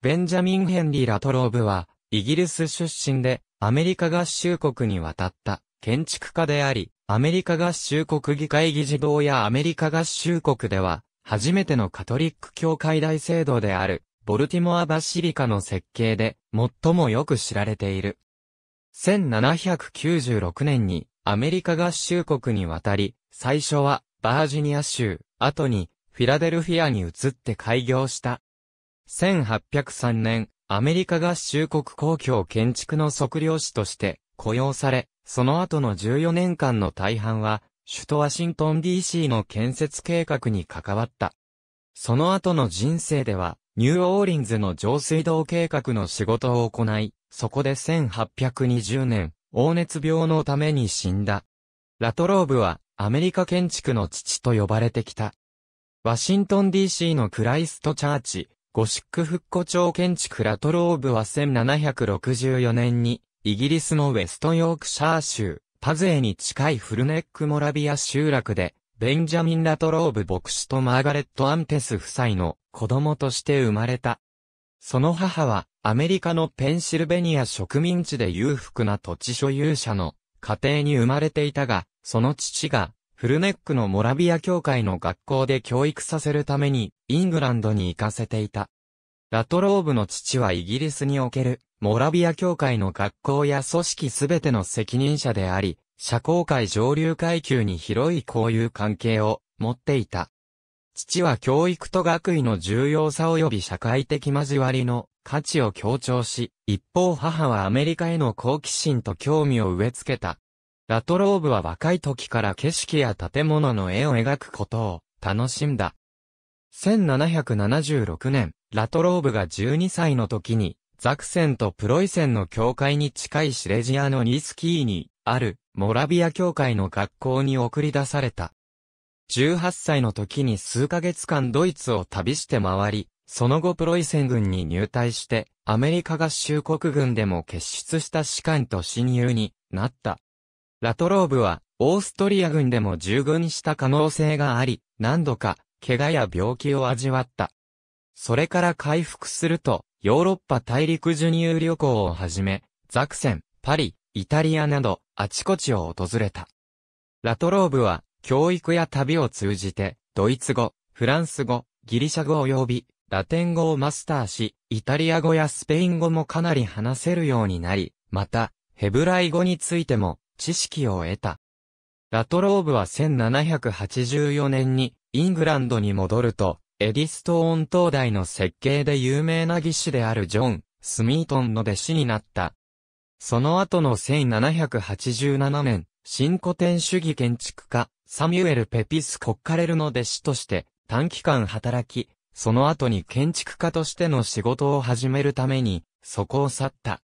ベンジャミン・ヘンリー・ラトローブは、イギリス出身で、アメリカ合衆国に渡った、建築家であり、アメリカ合衆国議会議事堂やアメリカ合衆国では、初めてのカトリック教会大聖堂である、ボルティモア・バシリカの設計で、最もよく知られている。1796年に、アメリカ合衆国に渡り、最初は、バージニア州、後に、フィラデルフィアに移って開業した、1803年、アメリカ合衆国公共建築の測量士として雇用され、その後の14年間の大半は、首都ワシントン DC の建設計画に関わった。その後の人生では、ニューオーリンズの上水道計画の仕事を行い、そこで1820年、黄熱病のために死んだ。ラトローブは、アメリカ建築の父と呼ばれてきた。ワシントン DC のクライストチャーチ、ゴシック復古町建築ラトローブは1764年に、イギリスのウェストヨークシャー州、パゼーに近いフルネックモラビア集落で、ベンジャミン・ラトローブ牧師とマーガレット・アンテス夫妻の子供として生まれた。その母は、アメリカのペンシルベニア植民地で裕福な土地所有者の家庭に生まれていたが、その父が、フルネックのモラビア教会の学校で教育させるために、イングランドに行かせていた。ラトローブの父はイギリスにおける、モラビア教会の学校や組織すべての責任者であり、社交界上流階級に広い交友関係を持っていた。父は教育と学位の重要さ及び社会的交わりの価値を強調し、一方母はアメリカへの好奇心と興味を植え付けた。ラトローブは若い時から景色や建物の絵を描くことを楽しんだ。1776年、ラトローブが12歳の時に、ザクセンとプロイセンの教会に近いシレジアのニスキーに、ある、モラビア教会の学校に送り出された。18歳の時に数ヶ月間ドイツを旅して回り、その後プロイセン軍に入隊して、アメリカ合衆国軍でも結出した士官と親友になった。ラトローブは、オーストリア軍でも従軍した可能性があり、何度か怪我や病気を味わった。それから回復すると、ヨーロッパ大陸授乳旅行をはじめ、ザクセン、パリ、イタリアなど、あちこちを訪れた。ラトローブは、教育や旅を通じて、ドイツ語、フランス語、ギリシャ語及び、ラテン語をマスターし、イタリア語やスペイン語もかなり話せるようになり、また、ヘブライ語についても、知識を得た。ラトローブは1784年に、イングランドに戻ると、エディストーン灯台の設計で有名な技師であるジョン・スミートンの弟子になった。その後の1787年、新古典主義建築家、サミュエル・ペピス・コッカレルの弟子として短期間働き、その後に建築家としての仕事を始めるために、そこを去った。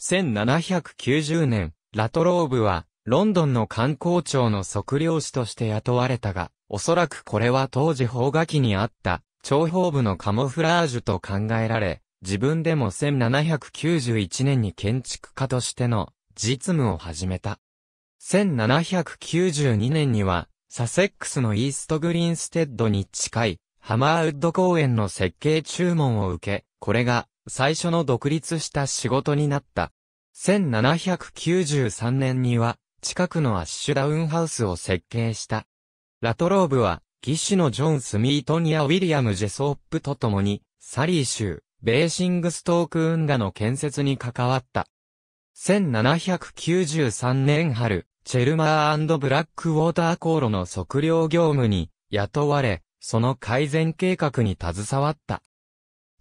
1790年、ラトローブは、ロンドンの観光庁の測量士として雇われたが、おそらくこれは当時邦画機にあった、長方部のカモフラージュと考えられ、自分でも1791年に建築家としての実務を始めた。1792年には、サセックスのイーストグリーンステッドに近い、ハマーウッド公園の設計注文を受け、これが最初の独立した仕事になった。1793年には、近くのアッシュダウンハウスを設計した。ラトローブは、騎士のジョン・スミートンやウィリアム・ジェソップと共に、サリー州、ベーシングストーク運河の建設に関わった。1793年春、チェルマーブラックウォーター航路の測量業務に雇われ、その改善計画に携わった。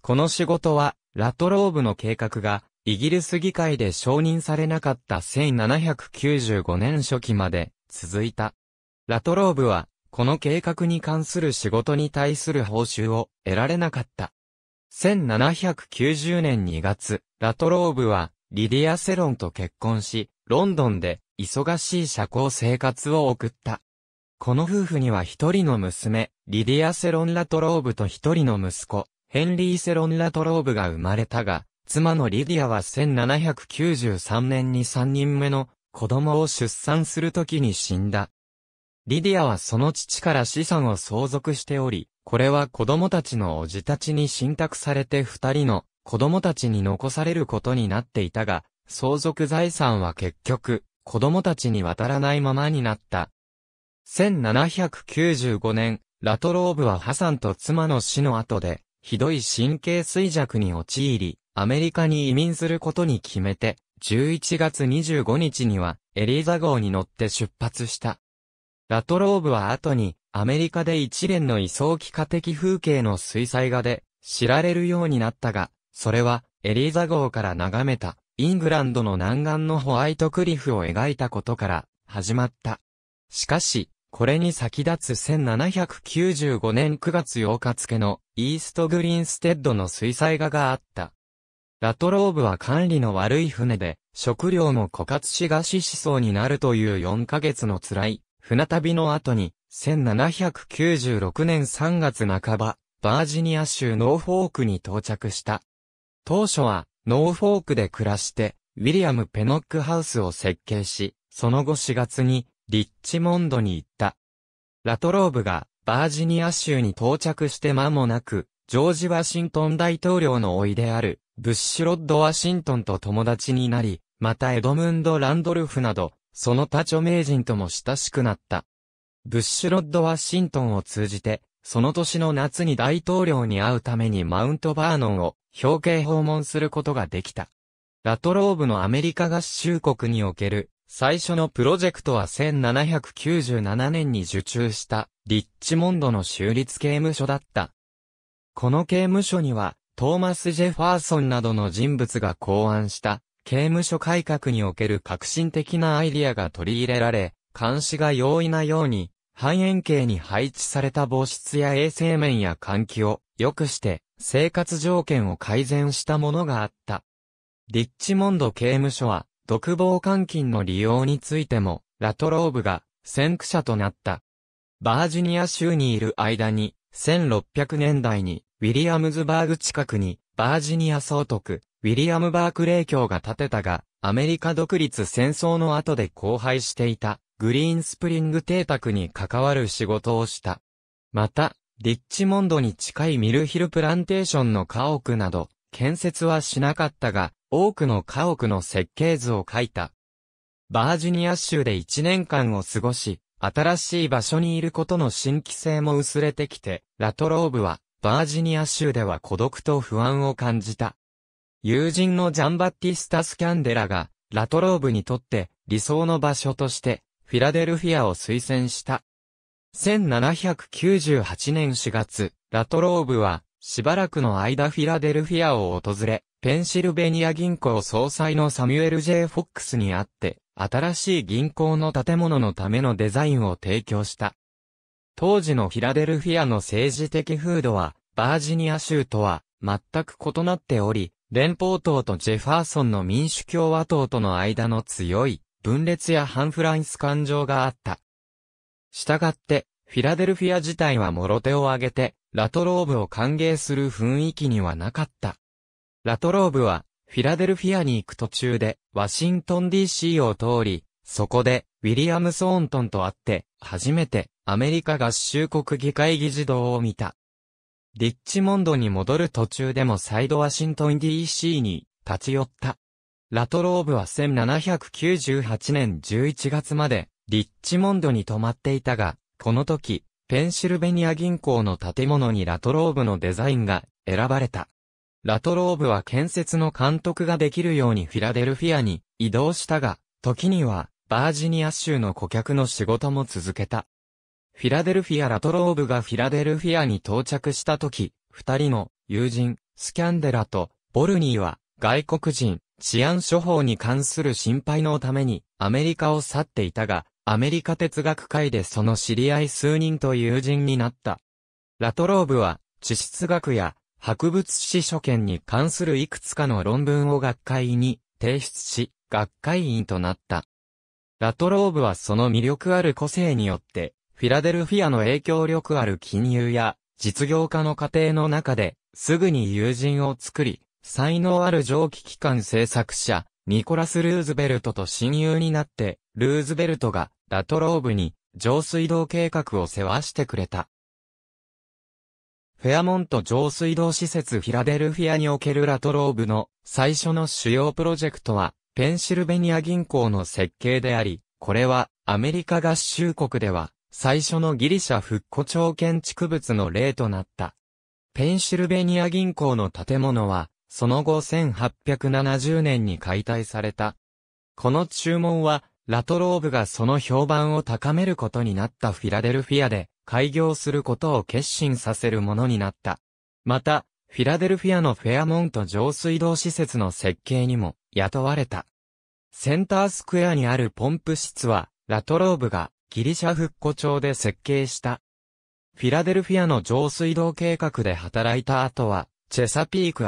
この仕事は、ラトローブの計画が、イギリス議会で承認されなかった1795年初期まで続いた。ラトローブは、この計画に関する仕事に対する報酬を得られなかった。1790年2月、ラトローブは、リディア・セロンと結婚し、ロンドンで、忙しい社交生活を送った。この夫婦には一人の娘、リディア・セロン・ラトローブと一人の息子、ヘンリー・セロン・ラトローブが生まれたが、妻のリディアは1793年に3人目の子供を出産するときに死んだ。リディアはその父から資産を相続しており、これは子供たちのおじたちに信託されて二人の子供たちに残されることになっていたが、相続財産は結局、子供たちに渡らないままになった。1795年、ラトローブはハサンと妻の死の後で、ひどい神経衰弱に陥り、アメリカに移民することに決めて、11月25日にはエリーザ号に乗って出発した。ラトローブは後に、アメリカで一連の異想幾化的風景の水彩画で知られるようになったが、それはエリーザ号から眺めたイングランドの南岸のホワイトクリフを描いたことから始まった。しかし、これに先立つ1795年9月8日付のイーストグリーンステッドの水彩画があった。ラトローブは管理の悪い船で、食料も枯渇し餓死しそうになるという4ヶ月の辛い船旅の後に、1796年3月半ば、バージニア州ノーフォークに到着した。当初は、ノーフォークで暮らして、ウィリアム・ペノックハウスを設計し、その後4月に、リッチモンドに行った。ラトローブが、バージニア州に到着して間もなく、ジョージ・ワシントン大統領の甥である、ブッシュ・ロッド・ワシントンと友達になり、またエドムンド・ランドルフなど、その他著名人とも親しくなった。ブッシュロッド・ワシントンを通じて、その年の夏に大統領に会うためにマウントバーノンを表敬訪問することができた。ラトローブのアメリカ合衆国における最初のプロジェクトは1797年に受注したリッチモンドの州立刑務所だった。この刑務所にはトーマス・ジェファーソンなどの人物が考案した刑務所改革における革新的なアイディアが取り入れられ、監視が容易なように、半円形に配置された防湿や衛生面や換気を良くして生活条件を改善したものがあった。リッチモンド刑務所は独房監禁の利用についてもラトローブが先駆者となった。バージニア州にいる間に1600年代にウィリアムズバーグ近くにバージニア総督、ウィリアム・バークレー卿が建てたが、アメリカ独立戦争の後で荒廃していた、グリーンスプリング邸宅に関わる仕事をした。また、リッチモンドに近いミルヒルプランテーションの家屋など、建設はしなかったが、多くの家屋の設計図を書いた。バージニア州で1年間を過ごし、新しい場所にいることの新規性も薄れてきて、ラトローブはバージニア州では孤独と不安を感じた。友人のジャンバッティスタ・スキャンデラが、ラトローブにとって理想の場所として、フィラデルフィアを推薦した。1798年4月、ラトローブは、しばらくの間フィラデルフィアを訪れ、ペンシルベニア銀行総裁のサミュエル・ J・ フォックスに会って、新しい銀行の建物のためのデザインを提供した。当時のフィラデルフィアの政治的風土は、バージニア州とは全く異なっており、連邦党とジェファーソンの民主共和党との間の強い分裂や反フランス感情があった。したがって、フィラデルフィア自体は諸手を挙げて、ラトローブを歓迎する雰囲気にはなかった。ラトローブは、フィラデルフィアに行く途中で、ワシントン DC を通り、そこで、ウィリアム・ソーントンと会って、初めて、アメリカ合衆国議会議事堂を見た。リッチモンドに戻る途中でもサイドワシントン DC に立ち寄った。ラトローブは1798年11月までリッチモンドに泊まっていたが、この時、ペンシルベニア銀行の建物にラトローブのデザインが選ばれた。ラトローブは建設の監督ができるようにフィラデルフィアに移動したが、時にはバージニア州の顧客の仕事も続けた。フィラデルフィア・ラトローブがフィラデルフィアに到着した時、二人の友人、スキャンデラとボルニーは外国人、治安処方に関する心配のためにアメリカを去っていたが、アメリカ哲学界でその知り合い数人と友人になった。ラトローブは地質学や博物史書見に関するいくつかの論文を学会に提出し、学会員となった。ラトローブはその魅力ある個性によって、フィラデルフィアの影響力ある金融や実業家の家庭の中で、すぐに友人を作り、才能ある蒸気機関製作者、ニコラス・ルーズベルトと親友になって、ルーズベルトがラトローブに上水道計画を世話してくれた。フェアモント上水道施設フィラデルフィアにおけるラトローブの最初の主要プロジェクトは、ペンシルベニア銀行の設計であり、これはアメリカ合衆国では最初のギリシャ復古町建築物の例となった。ペンシルベニア銀行の建物は、その後1870年に解体された。この注文は、ラトローブがその評判を高めることになったフィラデルフィアで、開業することを決心させるものになった。また、フィラデルフィアのフェアモント上水道施設の設計にも雇われた。センタースクエアにあるポンプ室は、ラトローブがギリシャ復古町で設計した。フィラデルフィアの上水道計画で働いた後は、チェサピーク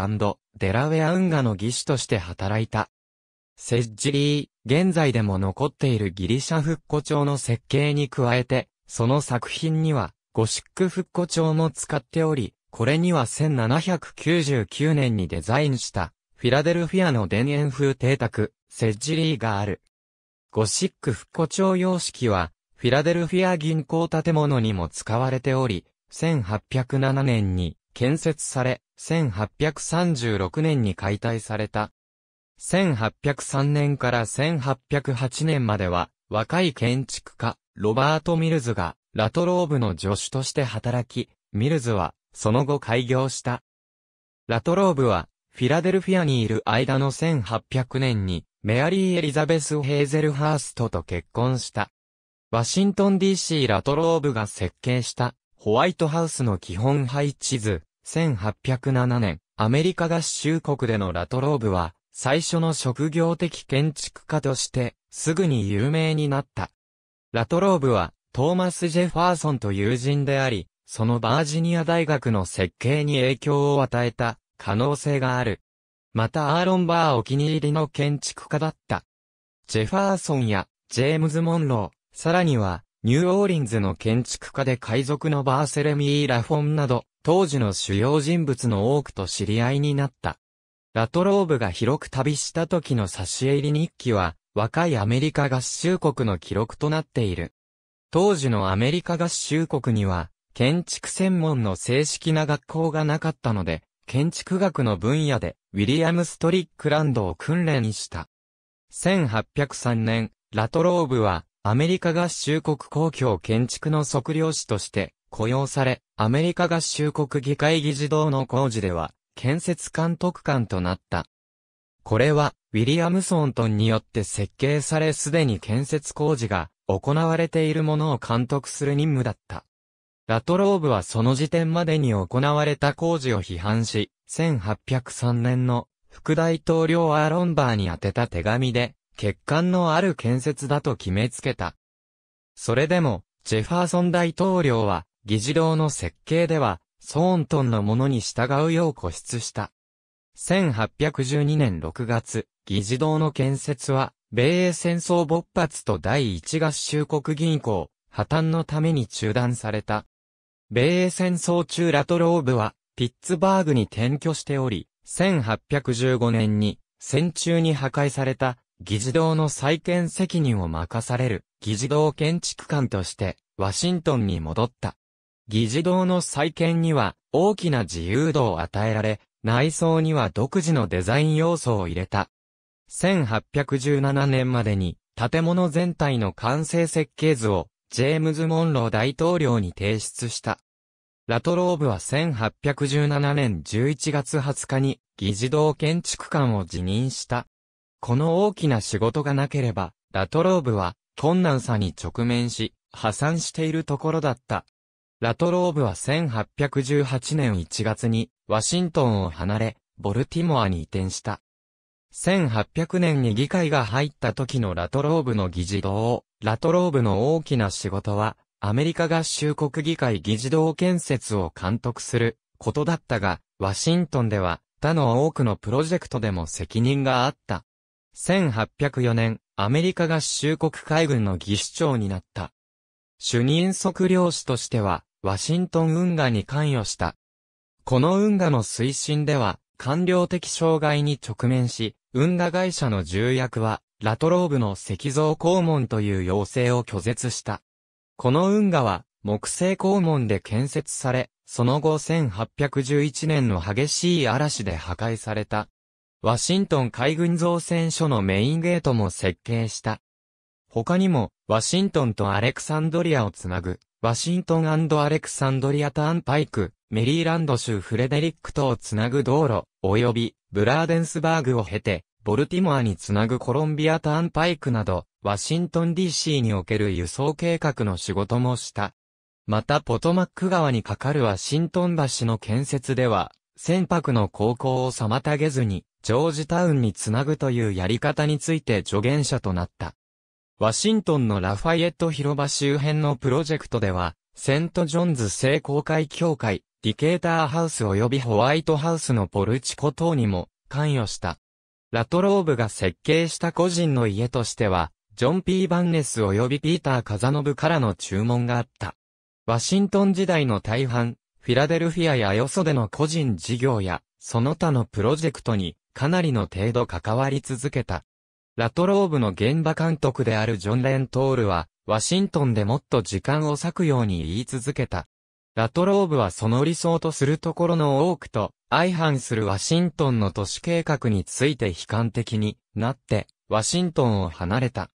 デラウェア運河の技師として働いた。セッジリー、現在でも残っているギリシャ復古帳の設計に加えて、その作品には、ゴシック復古帳も使っており、これには1799年にデザインした、フィラデルフィアの田園風邸宅、セッジリーがある。ゴシック復古帳様式は、フィラデルフィア銀行建物にも使われており、1807年に建設され、1836年に解体された。1803年から1808年までは、若い建築家、ロバート・ミルズが、ラトローブの助手として働き、ミルズは、その後開業した。ラトローブは、フィラデルフィアにいる間の1800年に、メアリー・エリザベス・ヘーゼルハーストと結婚した。ワシントン DC ラトローブが設計したホワイトハウスの基本配置図、1807年、アメリカ合衆国でのラトローブは、最初の職業的建築家として、すぐに有名になった。ラトローブは、トーマス・ジェファーソンと友人であり、そのバージニア大学の設計に影響を与えた可能性がある。またアーロン・バーお気に入りの建築家だった。ジェファーソンやジェームズ・モンロー、さらには、ニューオーリンズの建築家で海賊のバーセレミー・ラフォンなど、当時の主要人物の多くと知り合いになった。ラトローブが広く旅した時の差し入り日記は、若いアメリカ合衆国の記録となっている。当時のアメリカ合衆国には、建築専門の正式な学校がなかったので、建築学の分野で、ウィリアム・ストリックランドを訓練した。1803年、ラトローブは、アメリカ合衆国公共建築の測量士として雇用され、アメリカ合衆国議会議事堂の工事では、建設監督官となった。これは、ウィリアムソントンによって設計されすでに建設工事が行われているものを監督する任務だった。ラトローブはその時点までに行われた工事を批判し、1803年の副大統領アーロンバーに宛てた手紙で、欠陥のある建設だと決めつけた。それでも、ジェファーソン大統領は、議事堂の設計では、ソーントンのものに従うよう固執した。1812年6月、議事堂の建設は、米英戦争勃発と第一合衆国銀行、破綻のために中断された。米英戦争中ラトローブは、ピッツバーグに転居しており、1815年に、戦中に破壊された議事堂の再建責任を任される議事堂建築官としてワシントンに戻った。議事堂の再建には大きな自由度を与えられ、内装には独自のデザイン要素を入れた。1817年までに建物全体の完成設計図をジェームズ・モンロー大統領に提出した。ラトローブは1817年11月20日に議事堂建築官を辞任した。この大きな仕事がなければ、ラトローブは困難さに直面し、破産しているところだった。ラトローブは1818年1月に、ワシントンを離れ、ボルティモアに移転した。1800年に議会が入った時のラトローブの議事堂、ラトローブの大きな仕事は、アメリカ合衆国議会議事堂建設を監督することだったが、ワシントンでは他の多くのプロジェクトでも責任があった。1804年、アメリカ合衆国海軍の技師長になった。主任測量士としては、ワシントン運河に関与した。この運河の推進では、官僚的障害に直面し、運河会社の重役は、ラトローブの石像肛門という要請を拒絶した。この運河は、木製肛門で建設され、その後1811年の激しい嵐で破壊された。ワシントン海軍造船所のメインゲートも設計した。他にも、ワシントンとアレクサンドリアをつなぐ、ワシントンアレクサンドリアターンパイク、メリーランド州フレデリックとをつなぐ道路、及び、ブラーデンスバーグを経て、ボルティモアにつなぐコロンビアターンパイクなど、ワシントン DC における輸送計画の仕事もした。またポトマック川に架かるワシントン橋の建設では、船舶の航行を妨げずに、ジョージタウンにつなぐというやり方について助言者となった。ワシントンのラファイエット広場周辺のプロジェクトでは、セントジョンズ聖公会協会、ディケーターハウス及びホワイトハウスのポルチコ等にも関与した。ラトローブが設計した個人の家としては、ジョン・ P・ バンネス及びピーター・カザノブからの注文があった。ワシントン時代の大半、フィラデルフィアやよそでの個人事業や、その他のプロジェクトに、かなりの程度関わり続けた。ラトローブの現場監督であるジョン・レントールは、ワシントンでもっと時間を割くように言い続けた。ラトローブはその理想とするところの多くと、相反するワシントンの都市計画について悲観的になって、ワシントンを離れた。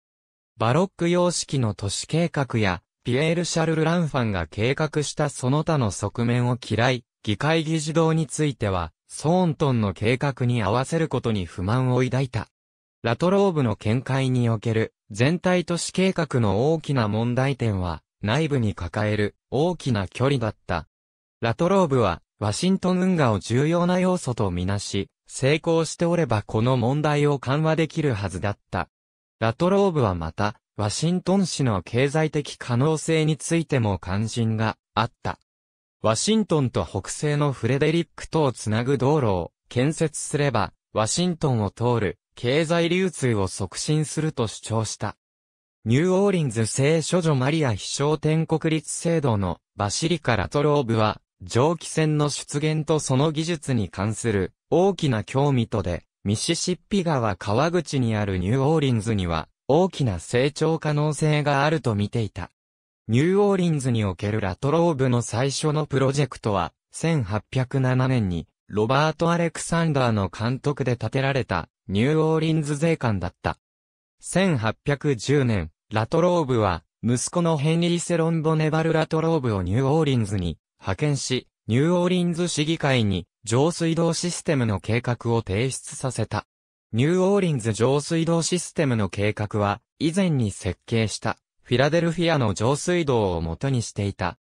バロック様式の都市計画や、ピエール・シャルル・ランファンが計画したその他の側面を嫌い、議会議事堂については、ソーントンの計画に合わせることに不満を抱いた。ラトローブの見解における全体都市計画の大きな問題点は内部に抱える大きな距離だった。ラトローブはワシントン運河を重要な要素とみなし、成功しておればこの問題を緩和できるはずだった。ラトローブはまたワシントン市の経済的可能性についても関心があった。ワシントンと北西のフレデリックとをつなぐ道路を建設すれば、ワシントンを通る経済流通を促進すると主張した。ニューオーリンズ聖書女マリア飛翔天国立制度のバシリカ・ラトローブは、蒸気船の出現とその技術に関する大きな興味とで、ミシシッピ川川口にあるニューオーリンズには、大きな成長可能性があると見ていた。ニューオーリンズにおけるラトローブの最初のプロジェクトは、1807年に、ロバート・アレクサンダーの監督で建てられた、ニューオーリンズ税関だった。1810年、ラトローブは、息子のヘンリー・セロン・ボネバル・ラトローブをニューオーリンズに派遣し、ニューオーリンズ市議会に上水道システムの計画を提出させた。ニューオーリンズ上水道システムの計画は、以前に設計したフィラデルフィアの上水道を元にしていた。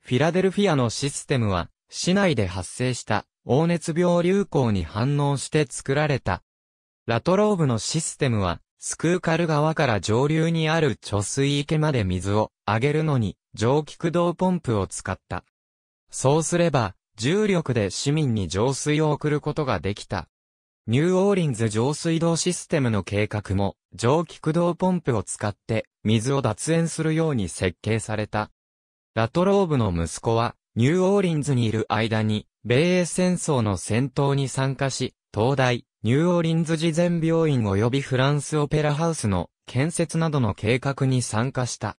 フィラデルフィアのシステムは、市内で発生した黄熱病流行に反応して作られた。ラトローブのシステムは、スクーカル川から上流にある貯水池まで水を上げるのに蒸気駆動ポンプを使った。そうすれば、重力で市民に上水を送ることができた。ニューオーリンズ上水道システムの計画も、蒸気駆動ポンプを使って、水を脱塩するように設計された。ラトローブの息子は、ニューオーリンズにいる間に、米英戦争の戦闘に参加し、東大、ニューオーリンズ事前病院及びフランスオペラハウスの建設などの計画に参加した。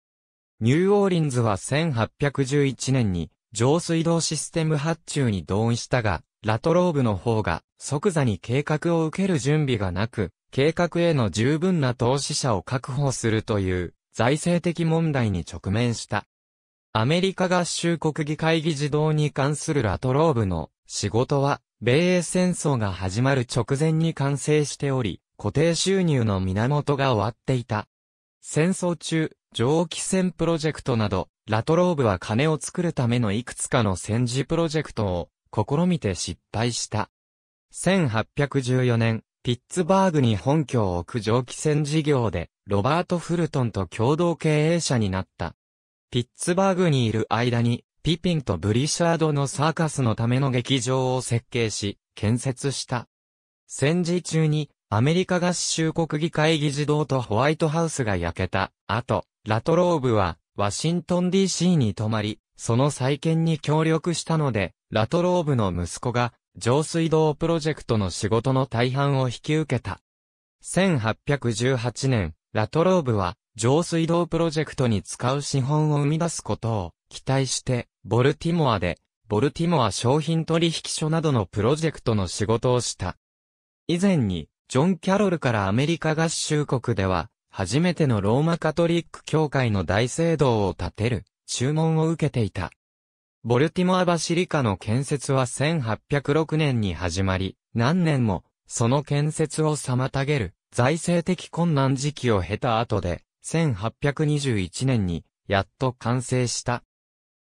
ニューオーリンズは1811年に上水道システム発注に同意したが、ラトローブの方が即座に計画を受ける準備がなく、計画への十分な投資者を確保するという財政的問題に直面した。アメリカ合衆国議会議事堂に関するラトローブの仕事は、米英戦争が始まる直前に完成しており、固定収入の源が終わっていた。戦争中、蒸気船プロジェクトなど、ラトローブは金を作るためのいくつかの戦時プロジェクトを試みて失敗した。1814年、ピッツバーグに本拠を置く蒸気船事業で、ロバート・フルトンと共同経営者になった。ピッツバーグにいる間に、ピピンとブリシャードのサーカスのための劇場を設計し、建設した。戦時中に、アメリカ合衆国議会議事堂とホワイトハウスが焼けた後、ラトローブは、ワシントン DC に泊まり、その再建に協力したので、ラトローブの息子が、上水道プロジェクトの仕事の大半を引き受けた。1818年、ラトローブは、上水道プロジェクトに使う資本を生み出すことを期待して、ボルティモアで、ボルティモア商品取引所などのプロジェクトの仕事をした。以前に、ジョン・キャロルからアメリカ合衆国では、初めてのローマカトリック教会の大聖堂を建てる、注文を受けていた。ボルティモア・バシリカの建設は1806年に始まり、何年も、その建設を妨げる、財政的困難時期を経た後で、1821年に、やっと完成した。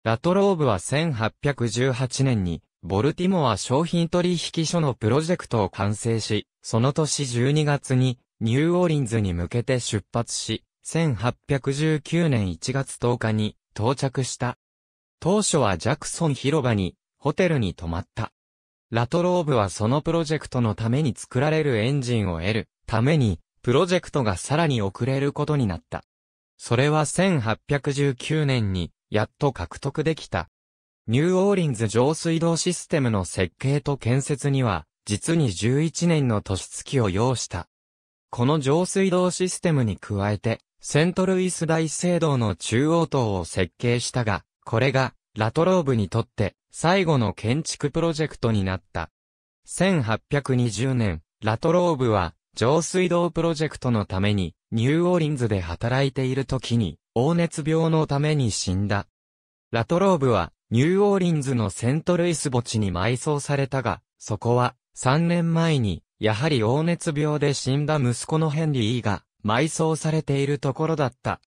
ラトローブは1818年に、ボルティモア商品取引所のプロジェクトを完成し、その年12月に、ニューオーリンズに向けて出発し、1819年1月10日に到着した。当初はジャクソン広場に、ホテルに泊まった。ラトローブはそのプロジェクトのために作られるエンジンを得るために、プロジェクトがさらに遅れることになった。それは1819年に、やっと獲得できた。ニューオーリンズ上水道システムの設計と建設には、実に11年の年月を要した。この上水道システムに加えて、セントルイス大聖堂の中央塔を設計したが、これが、ラトローブにとって、最後の建築プロジェクトになった。1820年、ラトローブは、上水道プロジェクトのために、ニューオーリンズで働いている時に、黄熱病のために死んだ。ラトローブは、ニューオーリンズのセントルイス墓地に埋葬されたが、そこは、3年前に、やはり黄熱病で死んだ息子のヘンリーが、埋葬されているところだった。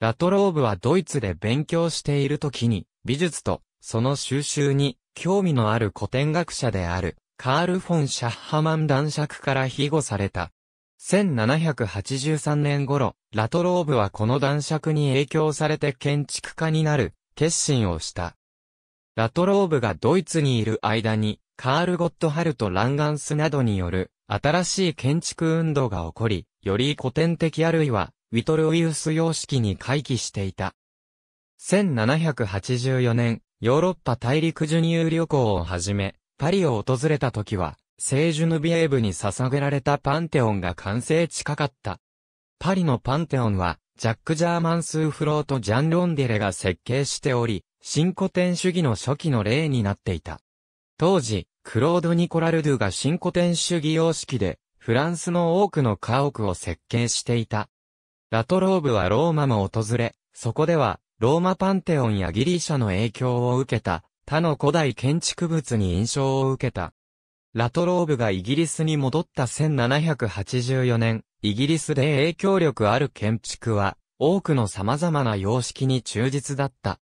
ラトローブはドイツで勉強している時に、美術と、その収集に、興味のある古典学者である、カール・フォン・シャッハマン男爵から庇護された。1783年頃、ラトローブはこの男爵に影響されて建築家になる、決心をした。ラトローブがドイツにいる間に、カール・ゴットハルト・ランガンスなどによる、新しい建築運動が起こり、より古典的あるいはウィトルウィウス様式に回帰していた。1784年、ヨーロッパ大陸授乳旅行をはじめ、パリを訪れた時は、聖ジュヌビエーブに捧げられたパンテオンが完成近かった。パリのパンテオンは、ジャック・ジャーマン・スーフローとジャン・ロンデレが設計しており、新古典主義の初期の例になっていた。当時、クロード・ニコラルドゥが新古典主義様式で、フランスの多くの家屋を設計していた。ラトローブはローマも訪れ、そこでは、ローマパンテオンやギリシャの影響を受けた、他の古代建築物に印象を受けた。ラトローブがイギリスに戻った1784年、イギリスで影響力ある建築は、多くの様々な様式に忠実だった。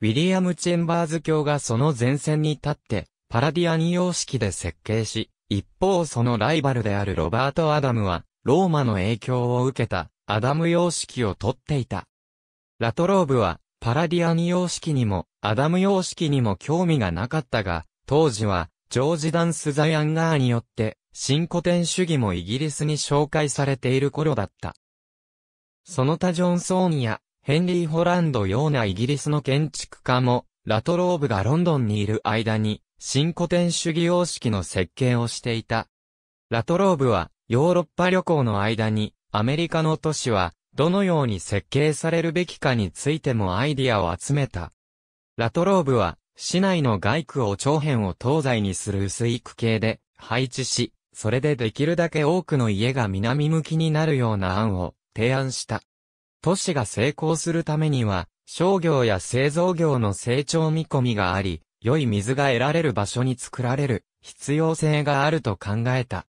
ウィリアム・チェンバーズ卿がその前線に立って、パラディアン様式で設計し、一方そのライバルであるロバート・アダムは、ローマの影響を受けたアダム様式をとっていた。ラトローブはパラディアニ様式にもアダム様式にも興味がなかったが、当時はジョージ・ダンス・ザ・ヤンガーによって新古典主義もイギリスに紹介されている頃だった。その他ジョンソーンやヘンリー・ホランドようなイギリスの建築家もラトローブがロンドンにいる間に新古典主義様式の設計をしていた。ラトローブはヨーロッパ旅行の間に、アメリカの都市は、どのように設計されるべきかについてもアイディアを集めた。ラトローブは、市内の外区を長辺を東西にする薄い区形で配置し、それでできるだけ多くの家が南向きになるような案を提案した。都市が成功するためには、商業や製造業の成長見込みがあり、良い水が得られる場所に作られる必要性があると考えた。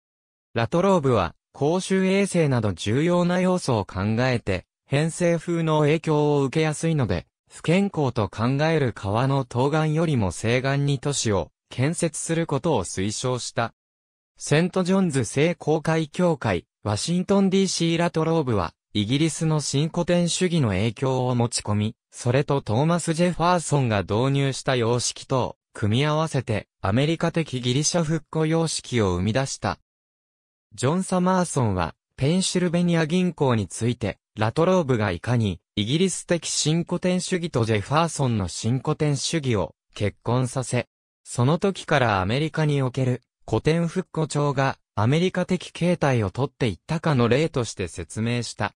ラトローブは、公衆衛生など重要な要素を考えて、偏西風の影響を受けやすいので、不健康と考える川の東岸よりも西岸に都市を建設することを推奨した。セントジョンズ聖公会協会、ワシントン DC ラトローブは、イギリスの新古典主義の影響を持ち込み、それとトーマス・ジェファーソンが導入した様式と、組み合わせて、アメリカ的ギリシャ復古様式を生み出した。ジョン・サマーソンは、ペンシルベニア銀行について、ラトローブがいかに、イギリス的新古典主義とジェファーソンの新古典主義を結婚させ、その時からアメリカにおける古典復古調がアメリカ的形態をとっていったかの例として説明した。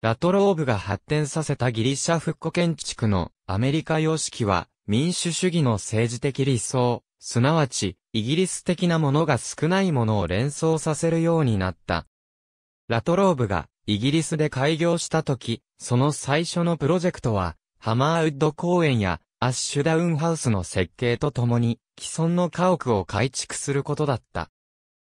ラトローブが発展させたギリシャ復古建築のアメリカ様式は民主主義の政治的理想、すなわち、イギリス的なものが少ないものを連想させるようになった。ラトローブがイギリスで開業した時、その最初のプロジェクトは、ハマーウッド公園やアッシュダウンハウスの設計とともに、既存の家屋を改築することだった。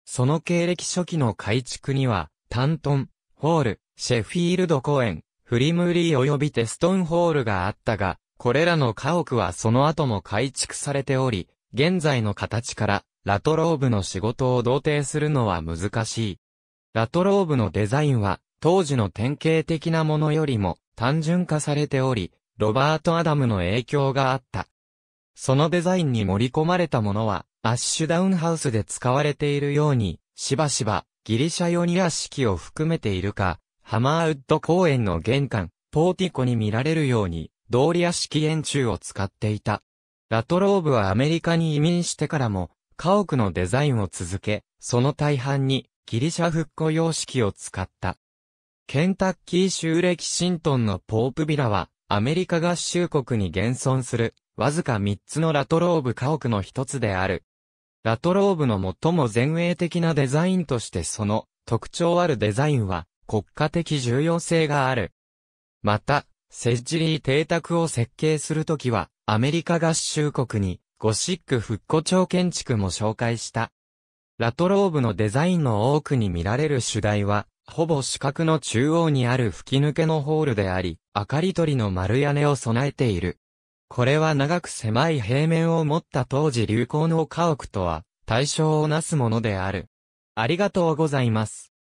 その経歴初期の改築には、タントン、ホール、シェフィールド公園、フリムリー及びテストンホールがあったが、これらの家屋はその後も改築されており、現在の形から、ラトローブの仕事を同定するのは難しい。ラトローブのデザインは、当時の典型的なものよりも単純化されており、ロバート・アダムの影響があった。そのデザインに盛り込まれたものは、アッシュダウンハウスで使われているように、しばしば、ギリシャヨニア式を含めているか、ハマーウッド公園の玄関、ポーティコに見られるように、ドーリア式円柱を使っていた。ラトローブはアメリカに移民してからも、家屋のデザインを続け、その大半にギリシャ復古様式を使った。ケンタッキー州レキシントンのポープビラは、アメリカ合衆国に現存する、わずか3つのラトローブ家屋の一つである。ラトローブの最も前衛的なデザインとしてその特徴あるデザインは国家的重要性がある。また、セッジリー邸宅を設計するときはアメリカ合衆国にゴシック復古調建築も紹介した。ラトローブのデザインの多くに見られる主題は、ほぼ四角の中央にある吹き抜けのホールであり、明かり取りの丸屋根を備えている。これは長く狭い平面を持った当時流行の家屋とは、対象をなすものである。ありがとうございます。